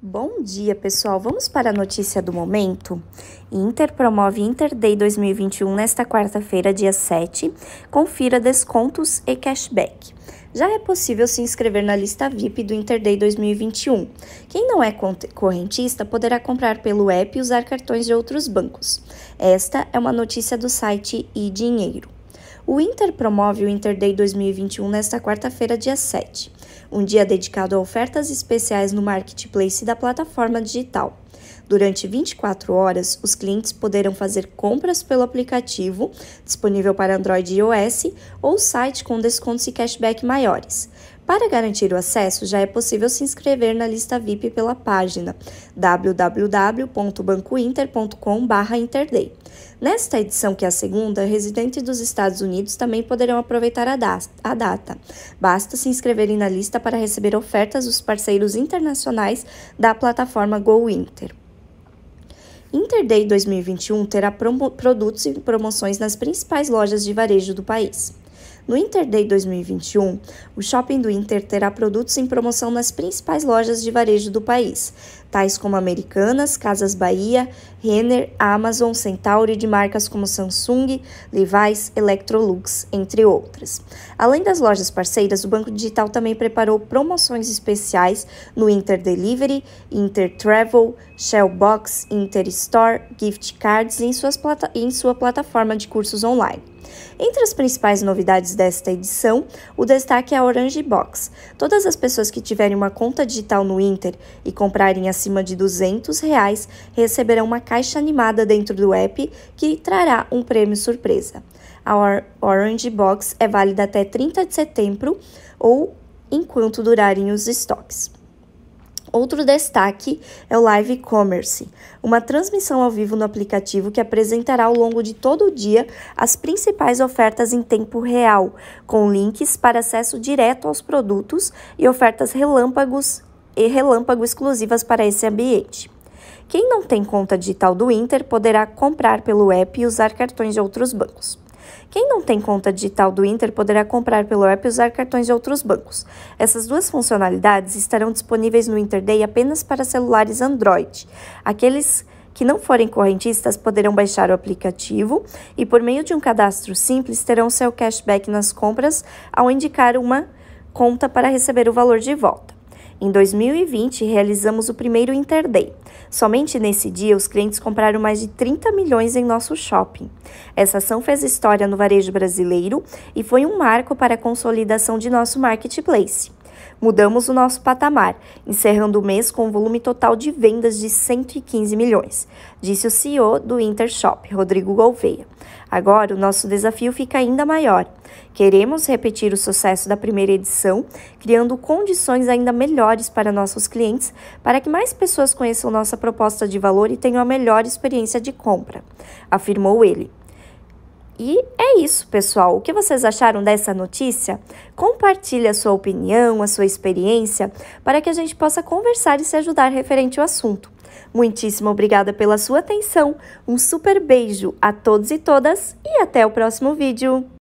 Bom dia, pessoal. Vamos para a notícia do momento? Inter promove Inter Day 2021 nesta quarta-feira, dia 7. Confira descontos e cashback. Já é possível se inscrever na lista VIP do Inter Day 2021. Quem não é correntista poderá comprar pelo app e usar cartões de outros bancos. Esta é uma notícia do site e Dinheiro. O Inter promove o Inter Day 2021 nesta quarta-feira, dia 7 um dia dedicado a ofertas especiais no marketplace da plataforma digital. Durante 24 horas, os clientes poderão fazer compras pelo aplicativo, disponível para Android e iOS, ou site com descontos e cashback maiores. Para garantir o acesso, já é possível se inscrever na lista VIP pela página www.bancointer.com/interday. Nesta edição, que é a segunda, residentes dos Estados Unidos também poderão aproveitar a, da a data. Basta se inscreverem na lista para receber ofertas dos parceiros internacionais da plataforma Go Inter. Interday 2021 terá produtos e promoções nas principais lojas de varejo do país. No Inter Day 2021, o shopping do Inter terá produtos em promoção nas principais lojas de varejo do país, tais como Americanas, Casas Bahia, Renner, Amazon, Centauri, de marcas como Samsung, Levi's, Electrolux, entre outras. Além das lojas parceiras, o Banco Digital também preparou promoções especiais no Inter Delivery, Inter Travel, Shell Box, Inter Store, Gift Cards em, suas em sua plataforma de cursos online. Entre as principais novidades desta edição, o destaque é a Orange Box. Todas as pessoas que tiverem uma conta digital no Inter e comprarem acima de R$ 200 reais receberão uma caixa animada dentro do app que trará um prêmio surpresa. A Orange Box é válida até 30 de setembro ou enquanto durarem os estoques. Outro destaque é o Live Commerce, uma transmissão ao vivo no aplicativo que apresentará ao longo de todo o dia as principais ofertas em tempo real, com links para acesso direto aos produtos e ofertas relâmpagos e relâmpago exclusivas para esse ambiente. Quem não tem conta digital do Inter poderá comprar pelo app e usar cartões de outros bancos. Quem não tem conta digital do Inter poderá comprar pelo app e usar cartões de outros bancos. Essas duas funcionalidades estarão disponíveis no Inter Day apenas para celulares Android. Aqueles que não forem correntistas poderão baixar o aplicativo e, por meio de um cadastro simples, terão seu cashback nas compras ao indicar uma conta para receber o valor de volta. Em 2020, realizamos o primeiro Interday. Somente nesse dia, os clientes compraram mais de 30 milhões em nosso shopping. Essa ação fez história no varejo brasileiro e foi um marco para a consolidação de nosso marketplace. Mudamos o nosso patamar, encerrando o mês com um volume total de vendas de 115 milhões, disse o CEO do Intershop, Rodrigo Gouveia. Agora, o nosso desafio fica ainda maior. Queremos repetir o sucesso da primeira edição, criando condições ainda melhores para nossos clientes, para que mais pessoas conheçam nossa proposta de valor e tenham a melhor experiência de compra, afirmou ele. E é isso, pessoal. O que vocês acharam dessa notícia? Compartilhe a sua opinião, a sua experiência, para que a gente possa conversar e se ajudar referente ao assunto. Muitíssimo obrigada pela sua atenção, um super beijo a todos e todas e até o próximo vídeo!